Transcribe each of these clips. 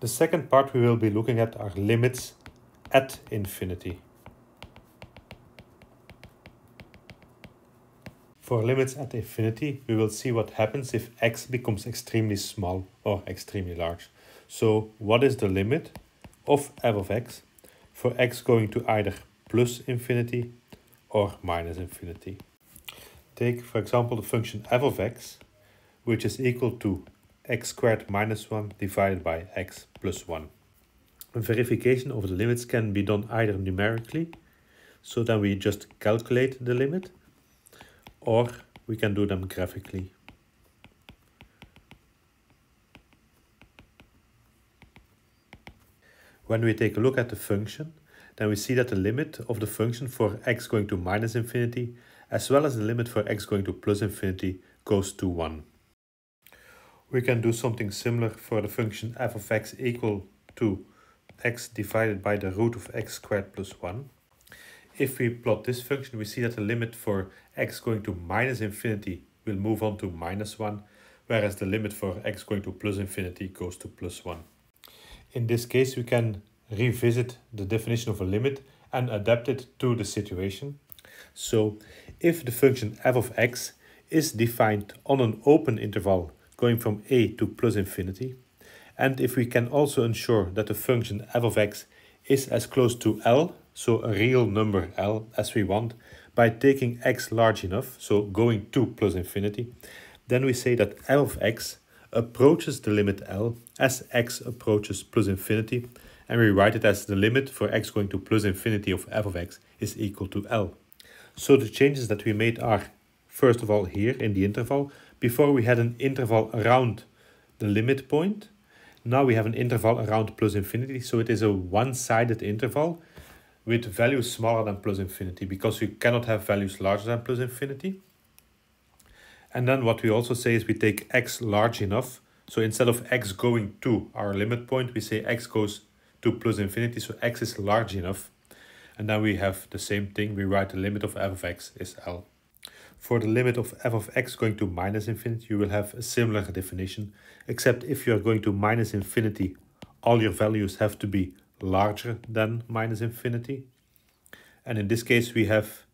The second part we will be looking at are limits at infinity. For limits at infinity, we will see what happens if x becomes extremely small or extremely large. So what is the limit of f of x for x going to either plus infinity or minus infinity? Take, for example, the function f of x, which is equal to x squared minus 1 divided by x plus 1. A verification of the limits can be done either numerically, so then we just calculate the limit, or we can do them graphically. When we take a look at the function, then we see that the limit of the function for x going to minus infinity, as well as the limit for x going to plus infinity, goes to 1 we can do something similar for the function f of x equal to x divided by the root of x squared plus 1. If we plot this function, we see that the limit for x going to minus infinity will move on to minus 1, whereas the limit for x going to plus infinity goes to plus 1. In this case, we can revisit the definition of a limit and adapt it to the situation. So, if the function f of x is defined on an open interval going from a to plus infinity, and if we can also ensure that the function f of x is as close to L, so a real number L, as we want, by taking x large enough, so going to plus infinity, then we say that f of x approaches the limit L as x approaches plus infinity, and we write it as the limit for x going to plus infinity of f of x is equal to L. So the changes that we made are, first of all here in the interval, before we had an interval around the limit point. Now we have an interval around plus infinity, so it is a one-sided interval with values smaller than plus infinity because you cannot have values larger than plus infinity. And then what we also say is we take x large enough. So instead of x going to our limit point, we say x goes to plus infinity. So x is large enough. And then we have the same thing. We write the limit of f of x is L. For the limit of f of x going to minus infinity, you will have a similar definition, except if you are going to minus infinity, all your values have to be larger than minus infinity. And in this case, we have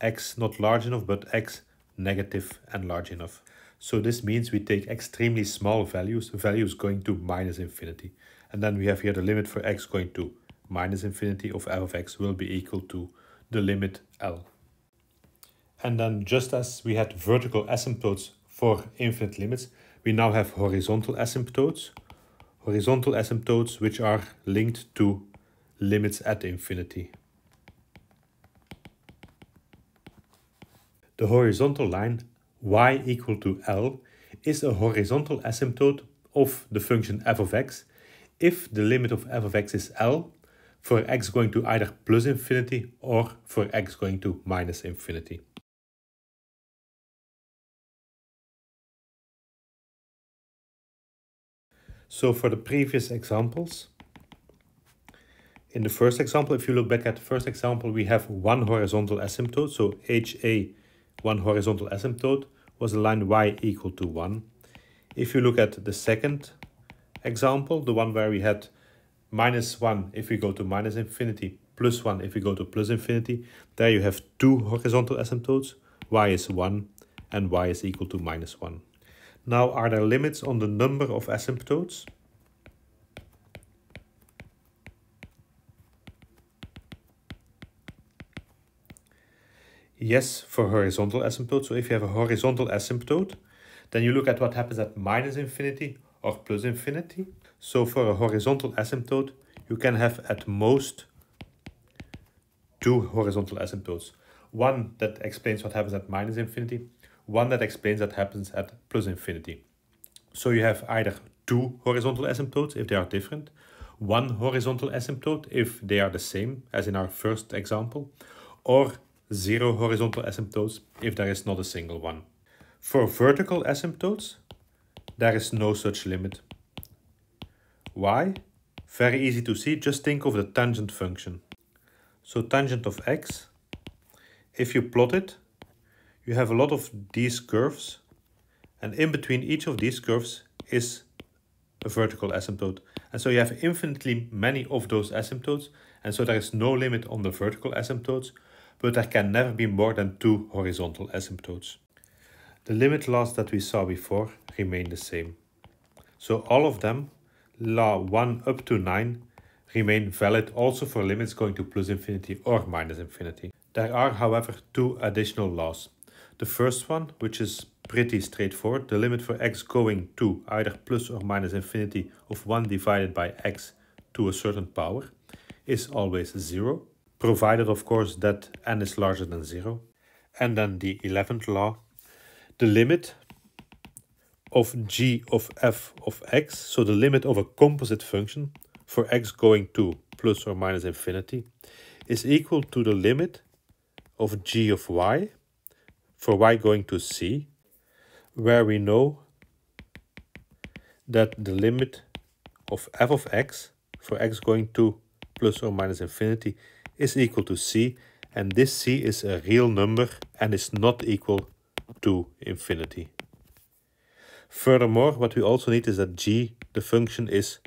x not large enough, but x negative and large enough. So this means we take extremely small values, values going to minus infinity. And then we have here the limit for x going to minus infinity of f of x will be equal to the limit L. And then just as we had vertical asymptotes for infinite limits, we now have horizontal asymptotes. Horizontal asymptotes which are linked to limits at infinity. The horizontal line y equal to L is a horizontal asymptote of the function f of x if the limit of f of x is L for x going to either plus infinity or for x going to minus infinity. So for the previous examples, in the first example, if you look back at the first example, we have one horizontal asymptote. So HA, one horizontal asymptote, was the line y equal to 1. If you look at the second example, the one where we had minus 1 if we go to minus infinity, plus 1 if we go to plus infinity, there you have two horizontal asymptotes, y is 1 and y is equal to minus 1. Now, are there limits on the number of asymptotes? Yes, for horizontal asymptotes. So if you have a horizontal asymptote, then you look at what happens at minus infinity or plus infinity. So for a horizontal asymptote, you can have at most two horizontal asymptotes. One that explains what happens at minus infinity one that explains that happens at plus infinity. So you have either two horizontal asymptotes if they are different, one horizontal asymptote if they are the same as in our first example, or zero horizontal asymptotes if there is not a single one. For vertical asymptotes, there is no such limit. Why? Very easy to see, just think of the tangent function. So tangent of x, if you plot it, you have a lot of these curves and in between each of these curves is a vertical asymptote. And so you have infinitely many of those asymptotes and so there is no limit on the vertical asymptotes but there can never be more than two horizontal asymptotes. The limit laws that we saw before remain the same. So all of them, law 1 up to 9, remain valid also for limits going to plus infinity or minus infinity. There are however two additional laws. The first one, which is pretty straightforward, the limit for x going to either plus or minus infinity of 1 divided by x to a certain power is always 0, provided of course that n is larger than 0. And then the 11th law, the limit of g of f of x, so the limit of a composite function for x going to plus or minus infinity, is equal to the limit of g of y for y going to c, where we know that the limit of f of x for x going to plus or minus infinity is equal to c and this c is a real number and is not equal to infinity. Furthermore, what we also need is that g, the function, is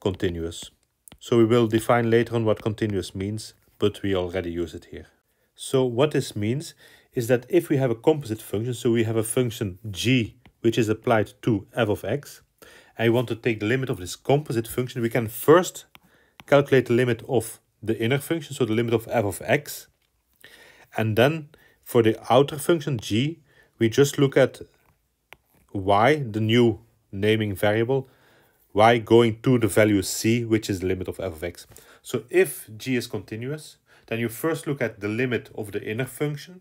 continuous. So we will define later on what continuous means, but we already use it here. So what this means is that if we have a composite function, so we have a function g which is applied to f of x, and we want to take the limit of this composite function, we can first calculate the limit of the inner function, so the limit of f of x, and then for the outer function g, we just look at y, the new naming variable, y going to the value c, which is the limit of f of x. So if g is continuous, then you first look at the limit of the inner function,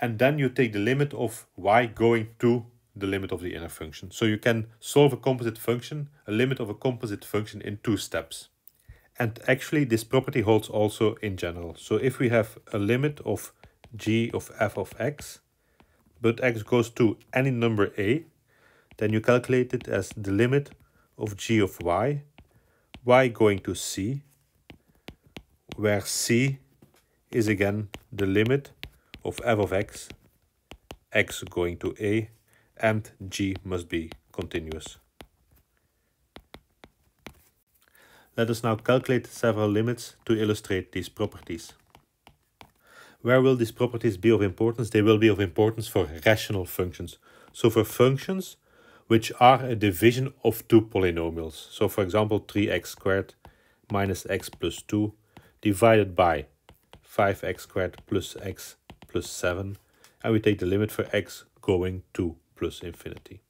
and then you take the limit of y going to the limit of the inner function. So you can solve a composite function, a limit of a composite function in two steps. And actually this property holds also in general. So if we have a limit of g of f of x, but x goes to any number a, then you calculate it as the limit of g of y, y going to c, where c is again the limit of f of x, x going to a, and g must be continuous. Let us now calculate several limits to illustrate these properties. Where will these properties be of importance? They will be of importance for rational functions. So for functions which are a division of two polynomials. So for example, 3x squared minus x plus 2 divided by 5x squared plus x plus 7 and we take the limit for x going to plus infinity.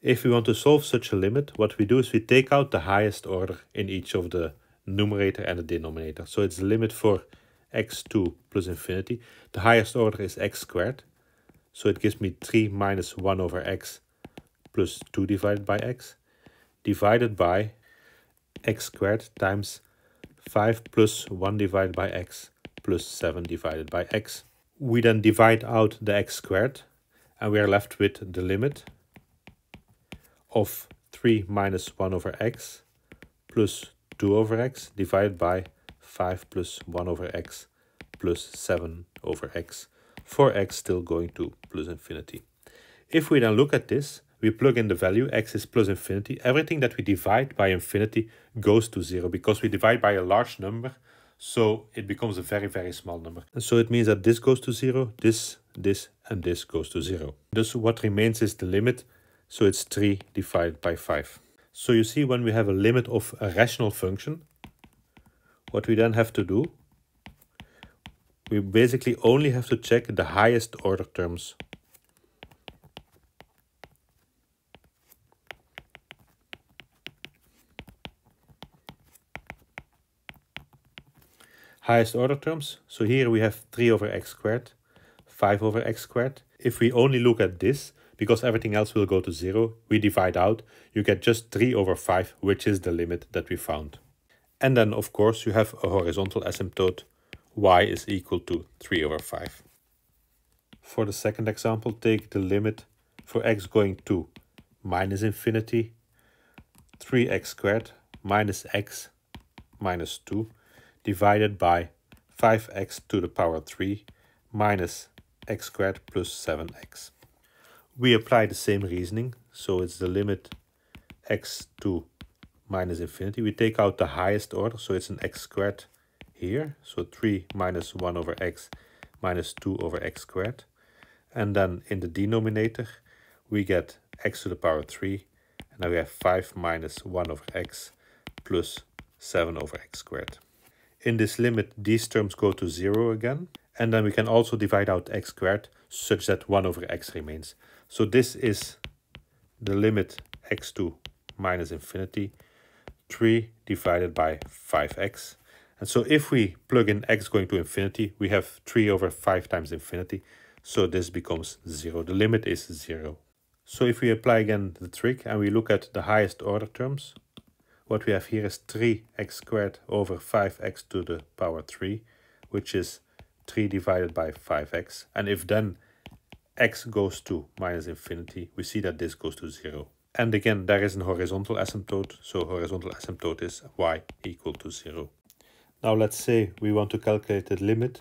If we want to solve such a limit, what we do is we take out the highest order in each of the numerator and the denominator. So it's the limit for x2 plus infinity. The highest order is x squared. So it gives me 3 minus 1 over x plus 2 divided by x divided by x squared times 5 plus 1 divided by x plus 7 divided by x we then divide out the x squared and we are left with the limit of 3 minus 1 over x plus 2 over x divided by 5 plus 1 over x plus 7 over x for x still going to plus infinity. If we then look at this, we plug in the value, x is plus infinity. Everything that we divide by infinity goes to 0 because we divide by a large number so it becomes a very, very small number. And so it means that this goes to zero, this, this, and this goes to zero. Thus what remains is the limit. So it's three divided by five. So you see when we have a limit of a rational function, what we then have to do, we basically only have to check the highest order terms highest order terms. So here we have 3 over x squared, 5 over x squared. If we only look at this, because everything else will go to 0, we divide out, you get just 3 over 5, which is the limit that we found. And then, of course, you have a horizontal asymptote y is equal to 3 over 5. For the second example, take the limit for x going to minus infinity, 3x squared minus x minus 2 divided by 5x to the power 3 minus x squared plus 7x. We apply the same reasoning, so it's the limit x to minus infinity. We take out the highest order, so it's an x squared here. So 3 minus 1 over x minus 2 over x squared. And then in the denominator, we get x to the power 3. And now we have 5 minus 1 over x plus 7 over x squared. In this limit, these terms go to 0 again. And then we can also divide out x squared such that 1 over x remains. So this is the limit x to minus infinity, 3 divided by 5x. And so if we plug in x going to infinity, we have 3 over 5 times infinity. So this becomes 0. The limit is 0. So if we apply again the trick and we look at the highest order terms, what we have here is 3x squared over 5x to the power 3, which is 3 divided by 5x. And if then x goes to minus infinity, we see that this goes to 0. And again, there is an horizontal asymptote, so horizontal asymptote is y equal to 0. Now let's say we want to calculate the limit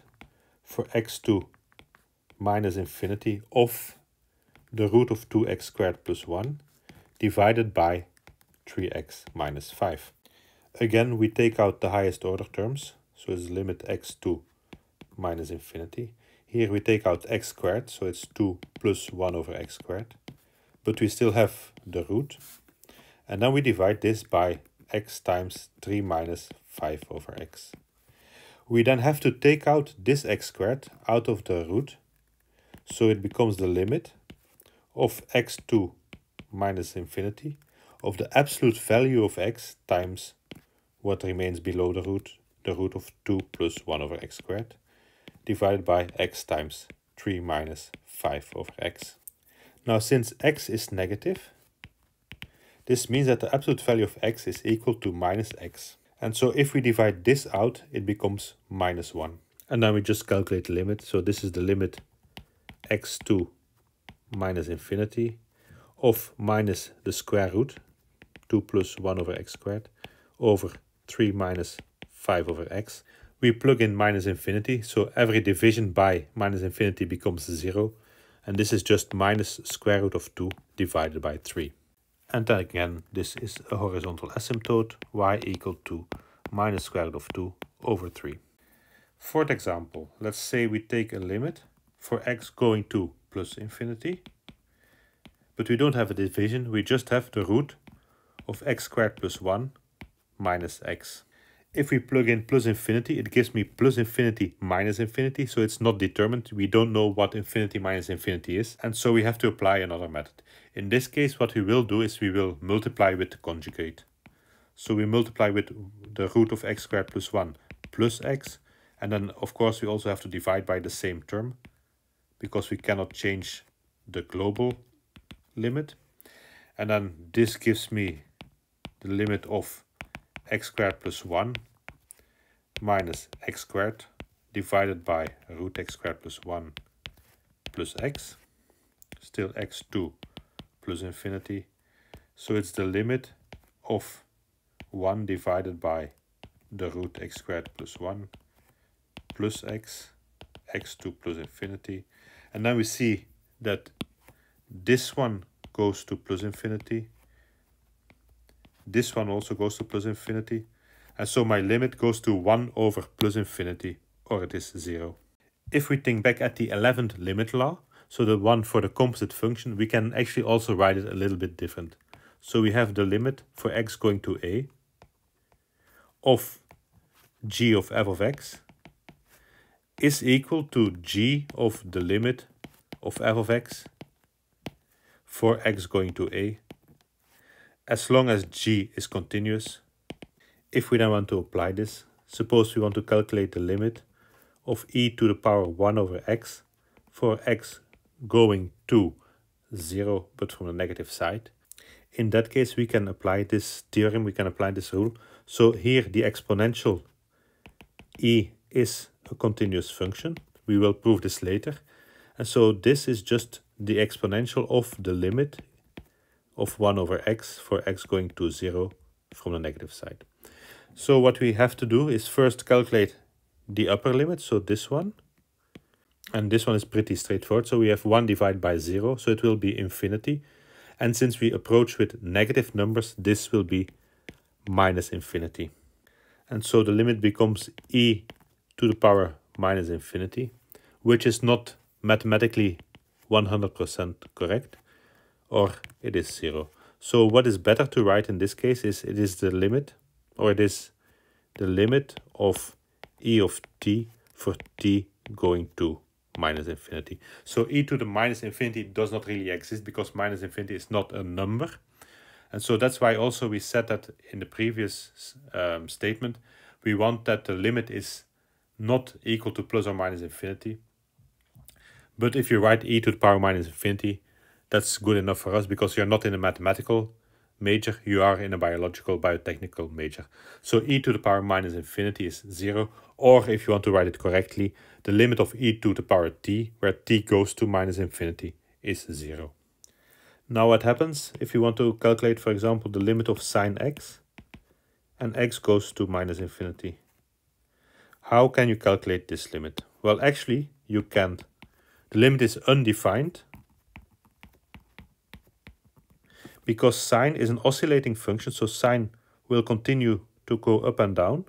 for x to minus infinity of the root of 2x squared plus 1 divided by 3x minus 5. Again, we take out the highest order terms, so it's limit x to minus infinity. Here we take out x squared, so it's 2 plus 1 over x squared. But we still have the root. And then we divide this by x times 3 minus 5 over x. We then have to take out this x squared out of the root, so it becomes the limit of x2 minus infinity of the absolute value of x times what remains below the root, the root of 2 plus 1 over x squared, divided by x times 3 minus 5 over x. Now since x is negative, this means that the absolute value of x is equal to minus x. And so if we divide this out, it becomes minus 1. And then we just calculate the limit. So this is the limit x2 minus infinity of minus the square root 2 plus 1 over x squared over 3 minus 5 over x. We plug in minus infinity, so every division by minus infinity becomes 0. And this is just minus square root of 2 divided by 3. And then again, this is a horizontal asymptote, y equal to minus square root of 2 over 3. Fourth example, let's say we take a limit for x going to plus infinity. But we don't have a division, we just have the root of x squared plus 1 minus x. If we plug in plus infinity, it gives me plus infinity minus infinity, so it's not determined. We don't know what infinity minus infinity is, and so we have to apply another method. In this case, what we will do is we will multiply with the conjugate. So we multiply with the root of x squared plus 1 plus x, and then of course we also have to divide by the same term, because we cannot change the global limit. And then this gives me the limit of x squared plus 1 minus x squared divided by root x squared plus 1 plus x, still x2 plus infinity. So it's the limit of 1 divided by the root x squared plus 1 plus x, x2 plus infinity. And then we see that this one goes to plus infinity this one also goes to plus infinity. And so my limit goes to 1 over plus infinity, or it is 0. If we think back at the 11th limit law, so the one for the composite function, we can actually also write it a little bit different. So we have the limit for x going to a of g of f of x is equal to g of the limit of f of x for x going to a as long as g is continuous. If we then want to apply this, suppose we want to calculate the limit of e to the power 1 over x for x going to 0 but from the negative side. In that case we can apply this theorem, we can apply this rule. So here the exponential e is a continuous function. We will prove this later. And so this is just the exponential of the limit of 1 over x for x going to 0 from the negative side. So what we have to do is first calculate the upper limit, so this one. And this one is pretty straightforward. So we have 1 divided by 0, so it will be infinity. And since we approach with negative numbers, this will be minus infinity. And so the limit becomes e to the power minus infinity, which is not mathematically 100% correct or it is 0. So what is better to write in this case is it is the limit or it is the limit of e of t for t going to minus infinity. So e to the minus infinity does not really exist because minus infinity is not a number. And so that's why also we said that in the previous um, statement, we want that the limit is not equal to plus or minus infinity. But if you write e to the power minus infinity, that's good enough for us because you're not in a mathematical major, you are in a biological, biotechnical major. So e to the power minus infinity is zero, or if you want to write it correctly, the limit of e to the power t, where t goes to minus infinity, is zero. Now what happens if you want to calculate, for example, the limit of sine x, and x goes to minus infinity. How can you calculate this limit? Well, actually, you can't. The limit is undefined, because sine is an oscillating function, so sine will continue to go up and down.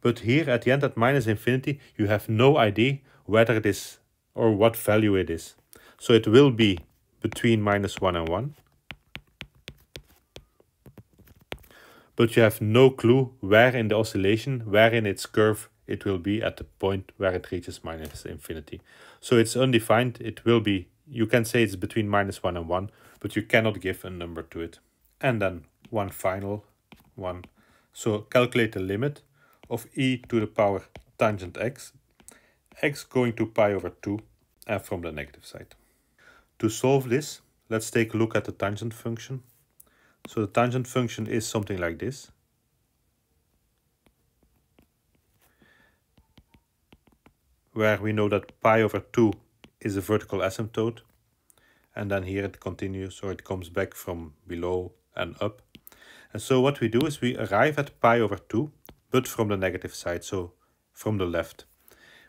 But here at the end at minus infinity, you have no idea whether it is or what value it is. So it will be between minus 1 and 1. But you have no clue where in the oscillation, where in its curve it will be at the point where it reaches minus infinity. So it's undefined. It will be, you can say it's between minus 1 and 1, but you cannot give a number to it. And then one final one. So calculate the limit of e to the power tangent x, x going to pi over 2 and uh, from the negative side. To solve this, let's take a look at the tangent function. So the tangent function is something like this. Where we know that pi over 2 is a vertical asymptote and then here it continues or it comes back from below and up. And so what we do is we arrive at pi over 2, but from the negative side, so from the left.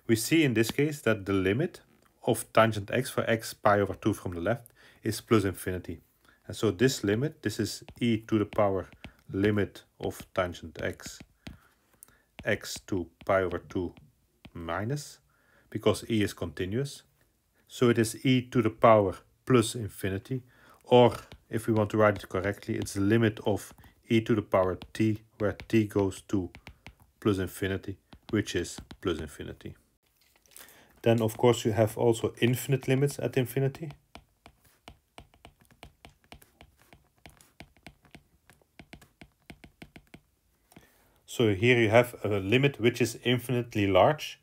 We see in this case that the limit of tangent x for x pi over 2 from the left is plus infinity. And so this limit, this is e to the power limit of tangent x, x to pi over 2 minus, because e is continuous. So it is e to the power plus infinity, or if we want to write it correctly, it's the limit of e to the power t, where t goes to plus infinity, which is plus infinity. Then, of course, you have also infinite limits at infinity. So here you have a limit which is infinitely large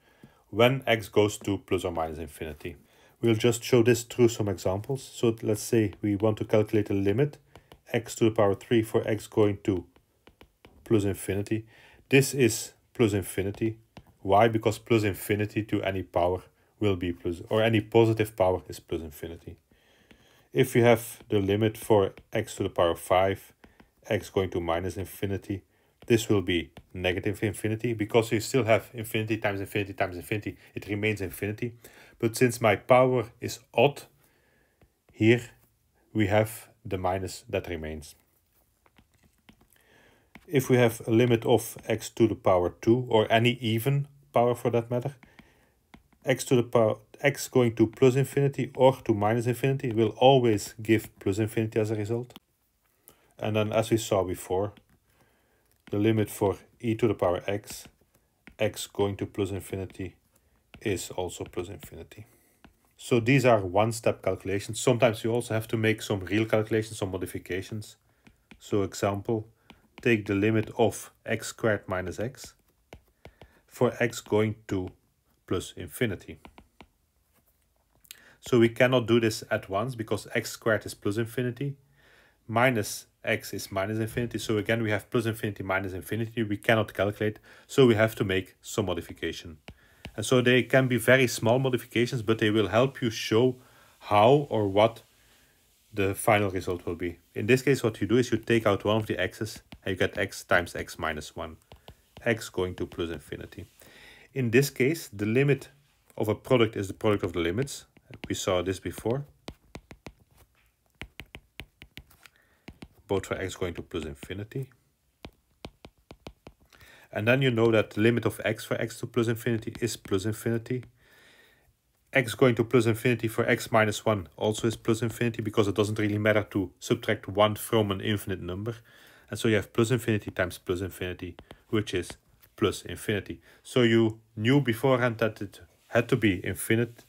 when x goes to plus or minus infinity. We'll just show this through some examples. So let's say we want to calculate a limit x to the power 3 for x going to plus infinity. This is plus infinity. Why? Because plus infinity to any power will be plus, or any positive power is plus infinity. If you have the limit for x to the power 5, x going to minus infinity, this will be negative infinity because you still have infinity times infinity times infinity. It remains infinity. But since my power is odd, here we have the minus that remains. If we have a limit of x to the power 2 or any even power for that matter, x to the power x going to plus infinity or to minus infinity will always give plus infinity as a result. And then as we saw before, the limit for e to the power x, x going to plus infinity is also plus infinity. So these are one-step calculations. Sometimes you also have to make some real calculations, some modifications. So example, take the limit of x squared minus x for x going to plus infinity. So we cannot do this at once because x squared is plus infinity minus x is minus infinity. So again, we have plus infinity minus infinity. We cannot calculate, so we have to make some modification. And so they can be very small modifications, but they will help you show how or what the final result will be. In this case, what you do is you take out one of the x's and you get x times x minus 1, x going to plus infinity. In this case, the limit of a product is the product of the limits. We saw this before. For x going to plus infinity. And then you know that the limit of x for x to plus infinity is plus infinity. x going to plus infinity for x minus 1 also is plus infinity because it doesn't really matter to subtract 1 from an infinite number. And so you have plus infinity times plus infinity, which is plus infinity. So you knew beforehand that it had to be infinite,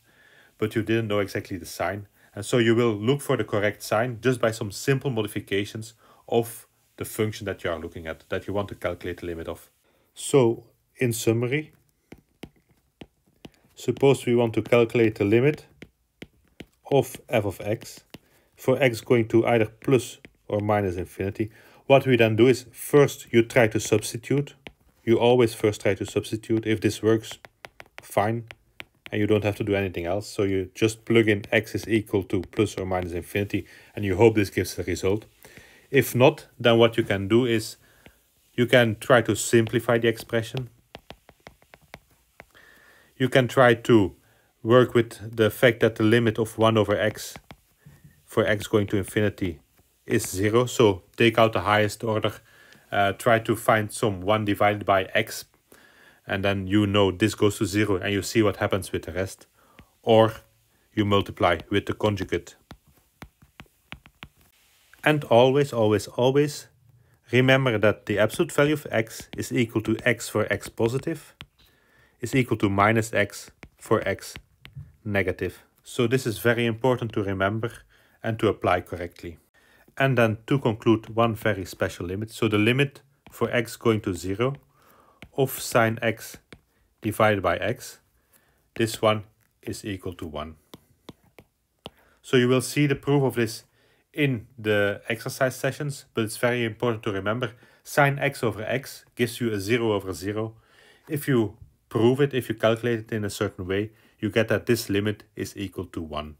but you didn't know exactly the sign. And so you will look for the correct sign just by some simple modifications of the function that you are looking at, that you want to calculate the limit of. So in summary, suppose we want to calculate the limit of f of x for x going to either plus or minus infinity. What we then do is first you try to substitute. You always first try to substitute. If this works, fine and you don't have to do anything else. So you just plug in x is equal to plus or minus infinity and you hope this gives the result. If not, then what you can do is you can try to simplify the expression. You can try to work with the fact that the limit of 1 over x for x going to infinity is 0. So take out the highest order, uh, try to find some 1 divided by x and then you know this goes to zero and you see what happens with the rest. Or you multiply with the conjugate. And always, always, always remember that the absolute value of x is equal to x for x positive is equal to minus x for x negative. So this is very important to remember and to apply correctly. And then to conclude one very special limit. So the limit for x going to 0 of sine x divided by x, this one is equal to 1. So you will see the proof of this in the exercise sessions, but it's very important to remember sine x over x gives you a 0 over 0. If you prove it, if you calculate it in a certain way, you get that this limit is equal to 1.